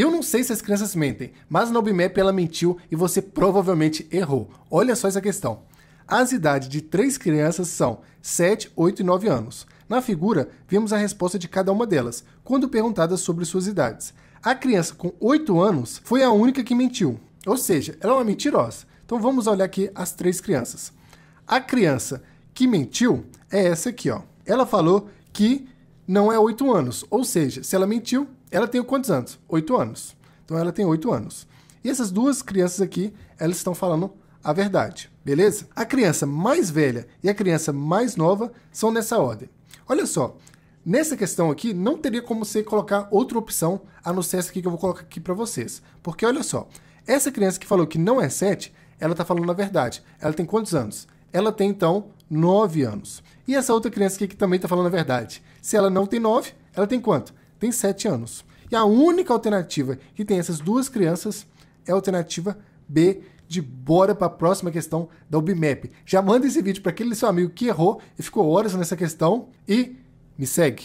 Eu não sei se as crianças mentem, mas na OBMAP ela mentiu e você provavelmente errou. Olha só essa questão. As idades de três crianças são 7, 8 e 9 anos. Na figura, vemos a resposta de cada uma delas, quando perguntadas sobre suas idades. A criança com 8 anos foi a única que mentiu, ou seja, ela é uma mentirosa. Então vamos olhar aqui as três crianças. A criança que mentiu é essa aqui, ó. Ela falou que não é oito anos. Ou seja, se ela mentiu, ela tem quantos anos? Oito anos. Então ela tem oito anos. E essas duas crianças aqui, elas estão falando a verdade, beleza? A criança mais velha e a criança mais nova são nessa ordem. Olha só, nessa questão aqui não teria como você colocar outra opção a não ser essa aqui que eu vou colocar aqui para vocês. Porque olha só, essa criança que falou que não é 7, ela está falando a verdade. Ela tem quantos anos? Ela tem então 9 anos. E essa outra criança aqui que também está falando a verdade. Se ela não tem 9, ela tem quanto? Tem 7 anos. E a única alternativa que tem essas duas crianças é a alternativa B, de bora para a próxima questão da UBMAP. Já manda esse vídeo para aquele seu amigo que errou e ficou horas nessa questão e me segue.